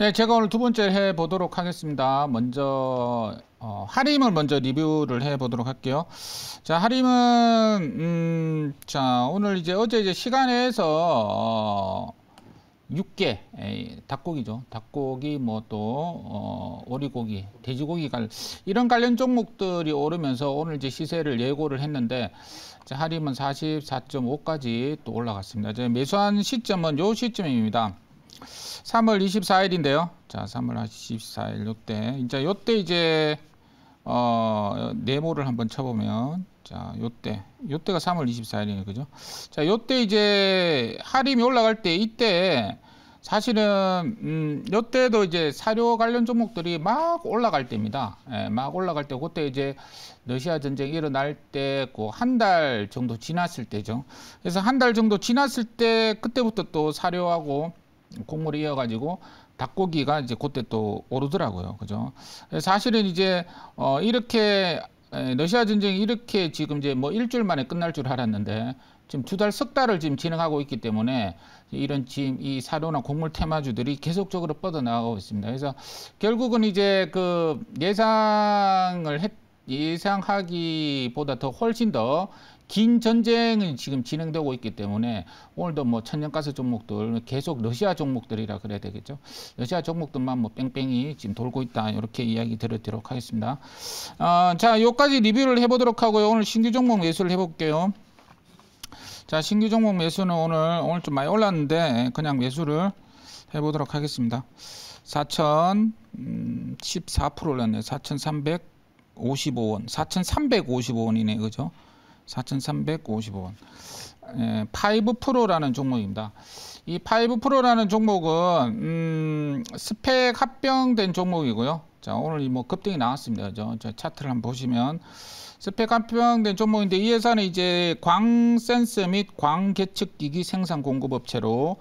네, 제가 오늘 두 번째 해 보도록 하겠습니다. 먼저 어, 하림을 먼저 리뷰를 해 보도록 할게요. 자, 하림은 음, 자 오늘 이제 어제 이제 시간에서 어, 육개 닭고기죠. 닭고기 뭐또 어, 오리고기, 돼지고기 갈 이런 관련 종목들이 오르면서 오늘 이제 시세를 예고를 했는데 자, 하림은 44.5까지 또 올라갔습니다. 매수한 시점은 요 시점입니다. 3월 24일인데요. 자, 3월 24일 요때 이제 요때 이제 어 네모를 한번 쳐보면 자, 요때 요때가 3월 24일이네요, 그죠? 자, 요때 이제 하림이 올라갈 때 이때 사실은 음, 요때도 이제 사료 관련 종목들이 막 올라갈 때입니다. 예, 막 올라갈 때 그때 이제 러시아 전쟁 이 일어날 때그 한 달 정도 지났을 때죠. 그래서 한 달 정도 지났을 때 그때부터 또 사료하고 국물이 이어가지고 닭고기가 이제 그때 또 오르더라고요. 그죠? 사실은 이제 어 이렇게 러시아 전쟁이 이렇게 지금 이제 뭐 일주일 만에 끝날 줄 알았는데 지금 두 달, 석 달을 지금 진행하고 있기 때문에 이런 지금 이 사료나 곡물 테마주들이 계속적으로 뻗어나가고 있습니다. 그래서 결국은 이제 그 예상을 했, 예상하기보다 더 훨씬 더긴 전쟁이 지금 진행되고 있기 때문에 오늘도 뭐 천연가스 종목들 계속 러시아 종목들이라 그래야 되겠죠. 러시아 종목들만 뭐 뺑뺑이 지금 돌고 있다 이렇게 이야기 드리도록 하겠습니다. 아, 자 여기까지 리뷰를 해보도록 하고요. 오늘 신규 종목 매수를 해볼게요. 자 신규 종목 매수는 오늘 오늘 좀 많이 올랐는데 그냥 매수를 해보도록 하겠습니다. 4,014% 음, 올랐네요. 4,355원. 4,355원이네, 그죠? 4,355원. 5 예, 프로라는 종목입니다. 이5 프로라는 종목은 음, 스펙 합병된 종목이고요. 자, 오늘 뭐 급등이 나왔습니다. 그죠? 저 차트를 한번 보시면 스펙 합병된 종목인데 이 회사는 이제 광센서 및 광개측기기 생산 공급업체로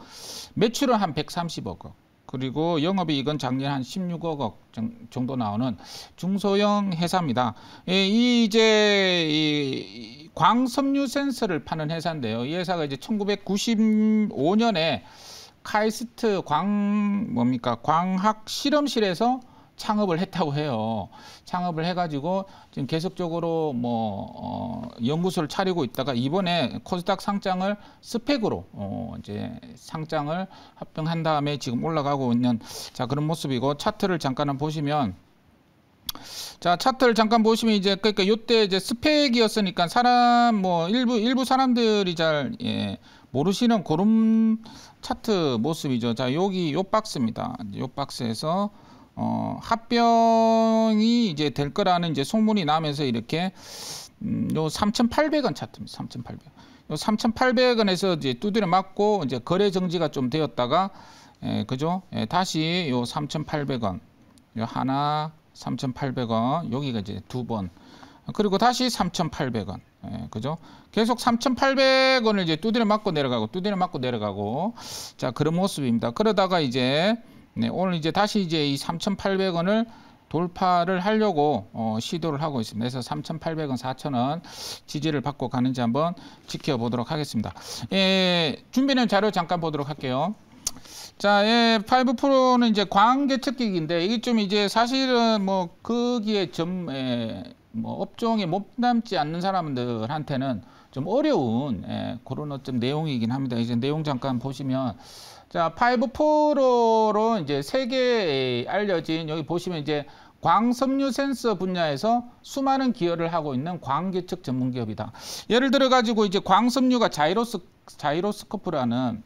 매출은 한 130억 원. 그리고 영업이익은 작년 한 16억 억 정도 나오는 중소형 회사입니다. 예, 이 이제 이 광섬유 센서를 파는 회사인데요. 이 회사가 이제 1995년에 카이스트 광 뭡니까 광학 실험실에서 창업을 했다고 해요. 창업을 해가지고 지금 계속적으로 뭐 어, 연구소를 차리고 있다가 이번에 코스닥 상장을 스펙으로 어, 이제 상장을 합병한 다음에 지금 올라가고 있는 자 그런 모습이고 차트를 잠깐은 보시면 자 차트를 잠깐 보시면 이제 그러니까 요때 이제 스펙이었으니까 사람 뭐 일부 일부 사람들이 잘 예, 모르시는 그런 차트 모습이죠. 자 여기 요 박스입니다. 요 박스에서 어, 합병이 이제 될 거라는 이제 소문이 나면서 이렇게 음, 요 3,800원 차트입니다. 3,800. 요 3,800원에서 이제 두드려 맞고 이제 거래 정지가 좀 되었다가 예, 그죠? 예, 다시 요 3,800원. 요 하나 3,800원. 여기가 이제 두 번. 그리고 다시 3,800원. 예, 그죠? 계속 3,800원을 이제 두드려 맞고 내려가고 두드려 맞고 내려가고 자, 그런 모습입니다. 그러다가 이제 네, 오늘 이제 다시 이제 이 3,800원을 돌파를 하려고 어, 시도를 하고 있습니다. 그래서 3,800원, 4,000원 지지를 받고 가는지 한번 지켜보도록 하겠습니다. 예, 준비된 자료 잠깐 보도록 할게요. 자, 예, 5%는 이제 광개특기기인데 이게 좀 이제 사실은 뭐 거기에 점 예, 뭐 업종에 못 남지 않는 사람들한테는 좀 어려운 예, 그런 어떤 내용이긴 합니다. 이제 내용 잠깐 보시면 자, 5 프로로 이제 세계 알려진 여기 보시면 이제 광섬유 센서 분야에서 수많은 기여를 하고 있는 광기측 전문 기업이다. 예를 들어 가지고 이제 광섬유가 자이로스 자이로스코프라는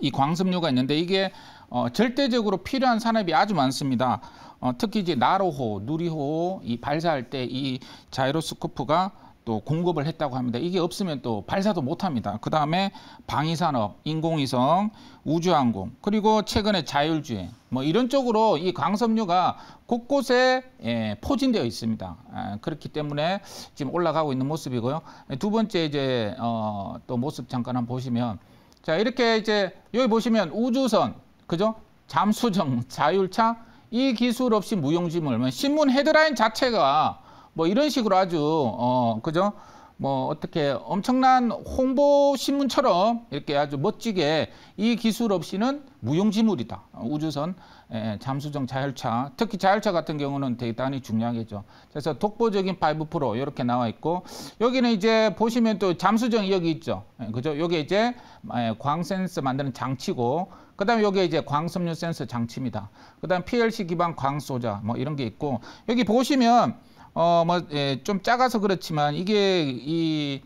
이 광섬유가 있는데 이게 어, 절대적으로 필요한 산업이 아주 많습니다. 어, 특히 이제 나로호, 누리호 이 발사할 때 이 자이로스코프가 또 공급을 했다고 합니다. 이게 없으면 또 발사도 못 합니다. 그 다음에 방위산업, 인공위성, 우주항공, 그리고 최근에 자율주행, 뭐 이런 쪽으로 이 광섬유가 곳곳에 예, 포진되어 있습니다. 아, 그렇기 때문에 지금 올라가고 있는 모습이고요. 두 번째 이제 어, 또 모습 잠깐 한번 보시면 자 이렇게 이제 여기 보시면 우주선, 그죠? 잠수정, 자율차, 이 기술 없이 무용지물 신문 헤드라인 자체가 뭐 이런 식으로 아주 어 그죠? 뭐 어떻게 엄청난 홍보 신문처럼 이렇게 아주 멋지게 이 기술 없이는 무용지물이다. 우주선 예, 잠수정 자율차 특히 자율차 같은 경우는 대단히 중요하겠죠. 그래서 독보적인 5 프로 이렇게 나와 있고 여기는 이제 보시면 또 잠수정 여기 있죠. 예, 그죠? 요게 이제 예, 광 센서 만드는 장치고 그다음에 요게 이제 광섬유 센서 장치입니다. 그다음 PLC 기반 광소자 뭐 이런 게 있고 여기 보시면 어뭐좀 예, 작아서 그렇지만 이게 이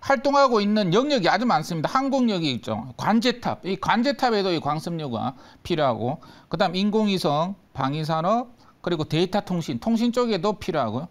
활동하고 있는 영역이 아주 많습니다. 항공역이 있죠. 관제탑. 이 관제탑에도 이 광섬유가 필요하고 그다음 인공위성, 방위산업, 그리고 데이터 통신, 통신 쪽에도 필요하고요.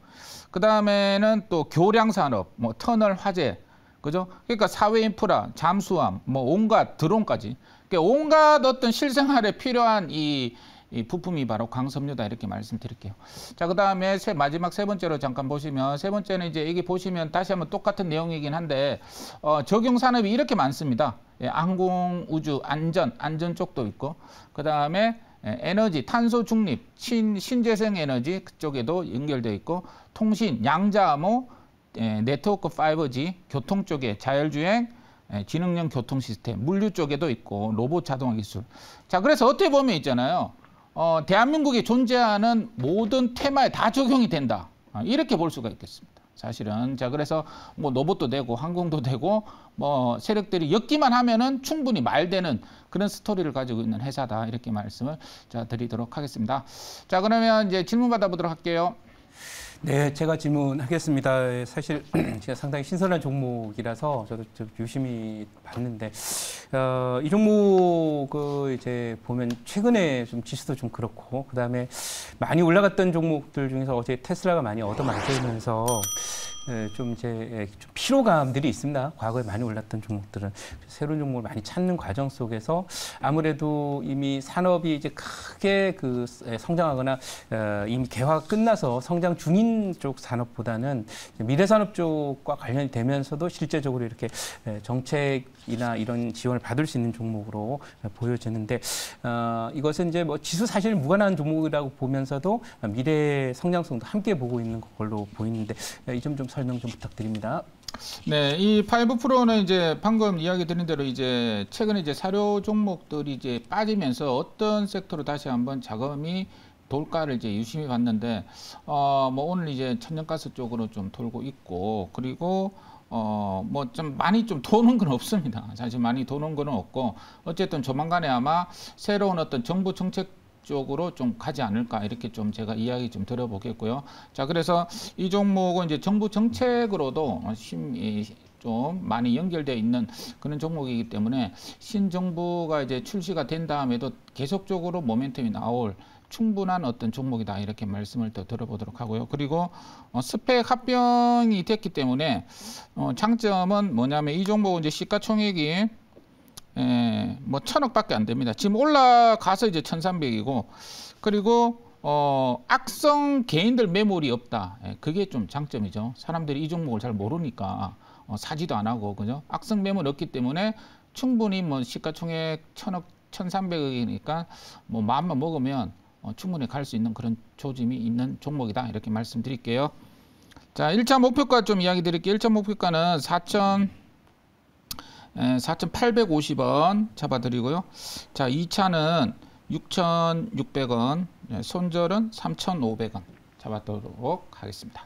그다음에는 또 교량 산업, 뭐 터널 화재, 그죠? 그러니까 사회 인프라, 잠수함, 뭐 온갖 드론까지. 그러니까 온갖 어떤 실생활에 필요한 이이 부품이 바로 광섬유다 이렇게 말씀드릴게요. 자, 그다음에 세, 마지막 세 번째로 잠깐 보시면 세 번째는 이제 여기 보시면 다시 한번 똑같은 내용이긴 한데 어, 적용 산업이 이렇게 많습니다. 예, 항공, 우주, 안전, 안전 쪽도 있고 그다음에 예, 에너지, 탄소 중립, 신, 신재생 에너지 그쪽에도 연결돼 있고 통신, 양자암호, 예, 네트워크 5G, 교통 쪽에 자율주행, 예, 지능형 교통 시스템, 물류 쪽에도 있고 로봇 자동화 기술. 자, 그래서 어떻게 보면 있잖아요. 어, 대한민국에 존재하는 모든 테마에 다 적용이 된다. 아, 이렇게 볼 수가 있겠습니다. 사실은 자 그래서 뭐 로봇도 되고 항공도 되고 뭐 세력들이 엮기만 하면은 충분히 말되는 그런 스토리를 가지고 있는 회사다 이렇게 말씀을 자 드리도록 하겠습니다. 자 그러면 이제 질문 받아보도록 할게요. 네, 제가 질문하겠습니다. 사실 제가 상당히 신선한 종목이라서 저도 좀 유심히 봤는데 어, 이 종목을 그 이제 보면 최근에 좀 지수도 좀 그렇고 그다음에 많이 올라갔던 종목들 중에서 어제 테슬라가 많이 얻어맞으면서 예, 좀제 이좀 예, 피로감들이 있습니다. 과거에 많이 올랐던 종목들은 새로운 종목을 많이 찾는 과정 속에서 아무래도 이미 산업이 이제 크게 그 예, 성장하거나 어, 이미 개화가 끝나서 성장 중인 쪽 산업보다는 미래 산업 쪽과 관련이 되면서도 실제적으로 이렇게 정책이나 이런 지원을 받을 수 있는 종목으로 보여지는데 어, 이것은 이제 뭐 지수 사실 무관한 종목이라고 보면서도 미래 성장성도 함께 보고 있는 걸로 보이는데 이 점 좀. 설명 좀 부탁드립니다. 네, 이 파이브 프로는 이제 방금 이야기 드린 대로 이제 최근에 이제 사료 종목들이 이제 빠지면서 어떤 섹터로 다시 한번 자금이 돌가를 이제 유심히 봤는데 어 뭐 오늘 이제 천연가스 쪽으로 좀 돌고 있고 그리고 어 뭐 좀 많이 좀 도는 건 없습니다. 사실 많이 도는 건 없고 어쨌든 조만간에 아마 새로운 어떤 정부 정책 쪽으로 좀 가지 않을까 이렇게 좀 제가 이야기 좀 드려보겠고요. 자 그래서 이 종목은 이제 정부 정책으로도 심. 좀 많이 연결되어 있는 그런 종목이기 때문에 신정부가 이제 출시가 된 다음에도 계속적으로 모멘텀이 나올 충분한 어떤 종목이다 이렇게 말씀을 더 들어보도록 하고요. 그리고 어 스펙 합병이 됐기 때문에 어 장점은 뭐냐면 이 종목은 이제 시가총액이 예, 뭐 천억밖에 안 됩니다. 지금 올라가서 이제 천삼백이고 그리고 어, 악성 개인들 매물이 없다. 예, 그게 좀 장점이죠. 사람들이 이 종목을 잘 모르니까 어, 사지도 안 하고 그죠? 악성 매물 없기 때문에 충분히 뭐 시가총액 천억 천삼백억이니까 뭐 마음만 먹으면 어, 충분히 갈 수 있는 그런 조짐이 있는 종목이다. 이렇게 말씀드릴게요. 자, 일차 목표가 좀 이야기 드릴게요. 1차 목표가는 사천 4,850원 잡아드리고요. 자, 2차는 6,600원, 손절은 3,500원 잡아도록 드리 하겠습니다.